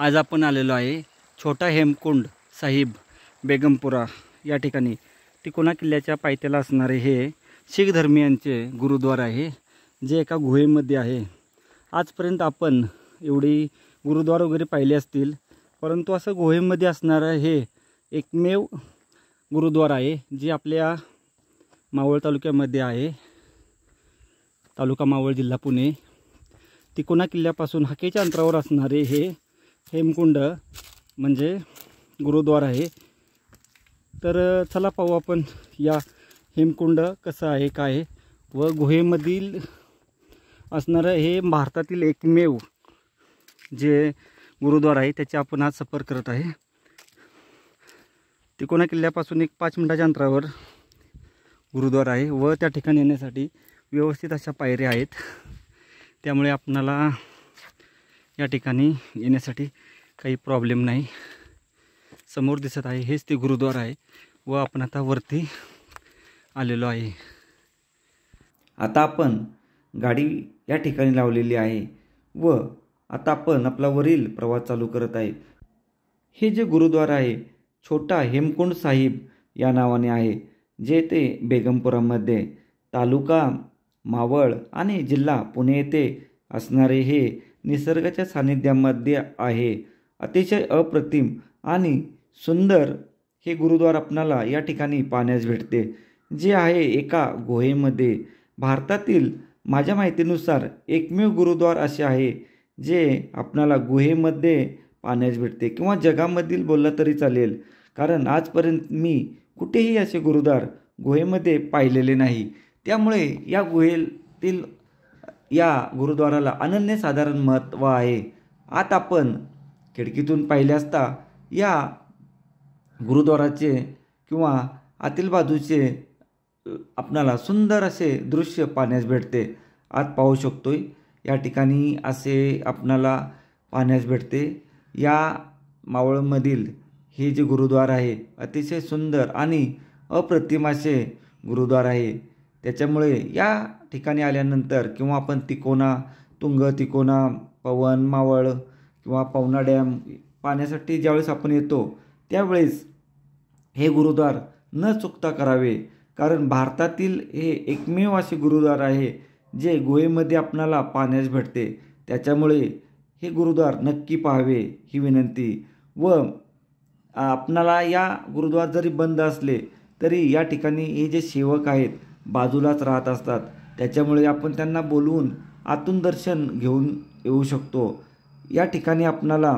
आज आपण आलेलो आहे छोटा हेमकुंड साहिब बेगमपुरा या ठिकाणी तिकोना किल्ल्याच्या पायथ्याला असणारे हे शीख धर्मियांचे गुरुद्वार आहे जे एका गुहेमध्ये आहे आजपर्यंत आपण एवढी गुरुद्वार वगैरे पाहिले असतील परंतु असं गुहेमध्ये असणारं हे एकमेव गुरुद्वार आहे जे आपल्या मावळ तालुक्यामध्ये आहे तालुका मावळ जिल्हा पुणे तिकोना किल्ल्यापासून हाकेच्या अंतरावर असणारे हे हेमकुंड म्हणजे गुरुद्वार आहे तर चला पाहू आपण या हेमकुंड कसं आहे काय आहे व गुहेमधील असणारं हे भारतातील एकमेव जे गुरुद्वार आहे त्याची आपण आज सफर करत आहे तिकोना किल्ल्यापासून एक पाच मिनटाच्या अंतरावर गुरुद्वार आहे व त्या ठिकाणी येण्यासाठी व्यवस्थित अशा पायऱ्या आहेत त्यामुळे आपणाला या ठिकाणी येण्यासाठी काही प्रॉब्लेम नाही समोर दिसत आहे हेच ते गुरुद्वार आहे व आपण आता वरती आलेलो आहे आता आपण गाडी या ठिकाणी लावलेली आहे व आता आपण आपला वरील प्रवास चालू करत आहे हे जे गुरुद्वार आहे छोटा हेमकुंड साहिब या नावाने आहे जे ते बेगमपुरामध्ये तालुका मावळ आणि जिल्हा पुणे येथे असणारे हे निसर्गाच्या सान्निध्यामध्ये आहे अतिशय अप्रतिम आणि सुंदर हे गुरुद्वार आपणाला या ठिकाणी पाहण्यास भेटते जे आहे एका गुहेमध्ये भारतातील माझ्या माहितीनुसार एकमेव गुरुद्वार असे आहे जे आपणाला गुहेमध्ये पाहण्यास भेटते किंवा जगामधील बोलला तरी चालेल कारण आजपर्यंत मी कुठेही असे गुरुद्वार गुहेमध्ये पाहिलेले नाही त्यामुळे या गुहेतील या गुरुद्वाराला अनन्यसाधारण महत्त्व आहे आत आपण खिडकीतून पाहिले असता या गुरुद्वाराचे किंवा आतील बाजूचे आपणाला सुंदर असे दृश्य पाहण्यास भेटते आत पाहू शकतोय या ठिकाणी असे आपणाला पाहण्यास भेटते या मावळमधील हे जे गुरुद्वार आहे अतिशय सुंदर आणि अप्रतिम असे गुरुद्वार आहे त्याच्यामुळे या ठिकाणी आल्यानंतर किंवा आपण तिकोना तुंग तिकोना पवन मावळ किंवा पवना डॅम पाण्यासाठी ज्यावेळेस आपण येतो त्यावेळेस हे गुरुद्वार न चुकता करावे कारण भारतातील हे एकमेव असे गुरुद्वार आहे जे गोहेमध्ये आपणाला पाण्यास भेटते त्याच्यामुळे हे गुरुद्वार नक्की पाहावे ही विनंती व आपणाला या गुरुद्वार जरी बंद असले तरी या ठिकाणी हे जे सेवक आहेत बाजूलाच राहत असतात त्याच्यामुळे आपण त्यांना बोलवून आतून दर्शन घेऊन येऊ शकतो या ठिकाणी आपणाला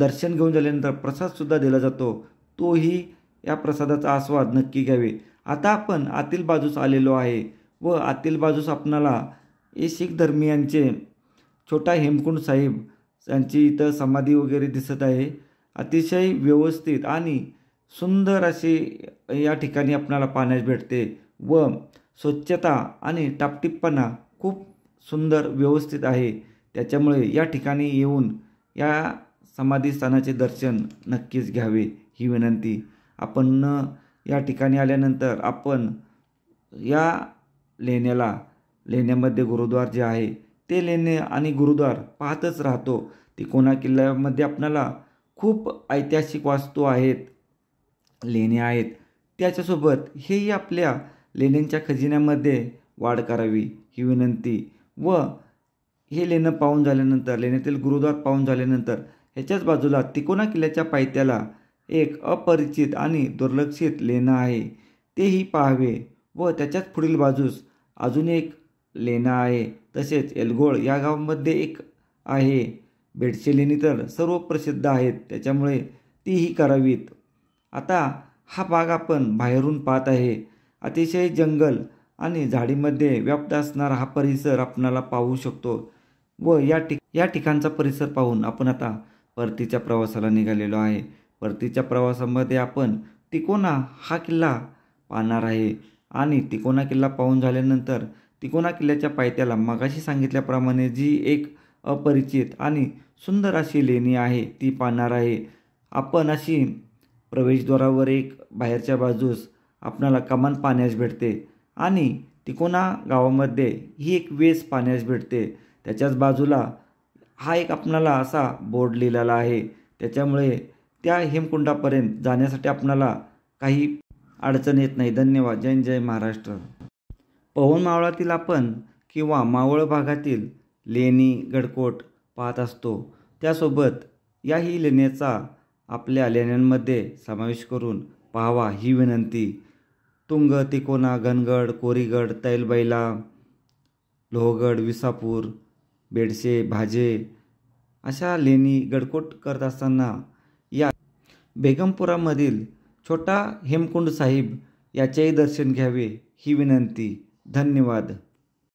दर्शन घेऊन झाल्यानंतर प्रसादसुद्धा दिला जातो तोही या प्रसादाचा आस्वाद नक्की घ्यावे आता आपण आतील बाजूस आलेलो आहे व आतील बाजूस आपणाला हे शीख धर्मियांचे छोटा हेमकुंड साहेब यांची इथं समाधी वगैरे दिसत आहे अतिशय व्यवस्थित आणि सुंदर अशी या ठिकाणी आपणाला पाहण्यास भेटते व स्वच्छता आणि टापटिपणा खूप सुंदर व्यवस्थित आहे त्याच्यामुळे या ठिकाणी येऊन या समाधीस्थानाचे दर्शन नक्कीच घ्यावे ही विनंती आपण या ठिकाणी आल्यानंतर आपण या लेण्याला लेण्यामध्ये गुरुद्वार जे आहे ते लेणे आणि गुरुद्वार पाहतच राहतो ती कोणा किल्ल्यामध्ये आपणाला खूप ऐतिहासिक वास्तू आहेत लेणे आहेत त्याच्यासोबत हेही आपल्या लेण्यांच्या खजिन्यामध्ये वाढ करावी ही विनंती व हे लेणं पाहून झाल्यानंतर लेण्यातील गुरुद्वार पाहून झाल्यानंतर ह्याच्याच बाजूला तिकोना किल्ल्याच्या पायथ्याला एक अपरिचित आणि दुर्लक्षित लेणं आहे तेही पाहावे व त्याच्याच पुढील बाजूस अजून एक लेणं आहे तसेच एलगोळ या गावामध्ये एक आहे बेडशे लेणी तर सर्व प्रसिद्ध आहेत त्याच्यामुळे तीही करावीत आता हा भाग आपण बाहेरून पाहत आहे अतिशय जंगल आणि झाडीमध्ये व्याप्त असणारा हा परिसर आपणाला पाहू शकतो व या ठिक या ठिकाणचा परिसर पाहून आपण आता परतीच्या प्रवासाला निघालेलो आहे परतीच्या प्रवासामध्ये आपण तिकोना हा किल्ला पाहणार आहे आणि तिकोना किल्ला पाहून झाल्यानंतर तिकोना किल्ल्याच्या पायथ्याला मगाशी सांगितल्याप्रमाणे जी एक अपरिचित आणि सुंदर अशी लेणी आहे ती पाहणार आहे आपण अशी प्रवेशद्वारावर एक बाहेरच्या बाजूस आपणाला कमान पाण्यास भेटते आणि तिकोना गावामध्ये ही एक वेस पाण्यास भेटते त्याच्याच बाजूला हा एक आपणाला असा बोर्ड लिहिलेला आहे त्याच्यामुळे त्या हेमकुंडापर्यंत जाण्यासाठी आपणाला काही अडचण येत नाही धन्यवाद जय जय महाराष्ट्र पवन मावळातील आपण किंवा मावळ भागातील लेणी गडकोट पाहत असतो त्यासोबत याही लेण्याचा आपल्या लेण्यांमध्ये समावेश करून पाहावा ही विनंती तुंग तिकोना घनगड कोरीगड तैलबैला लोहगड विसापूर बेडशे भाजे अशा लेणी गडकोट करत असताना या बेगमपुरामधील छोटा हेमकुंड साहिब याचेही दर्शन घ्यावे ही विनंती धन्यवाद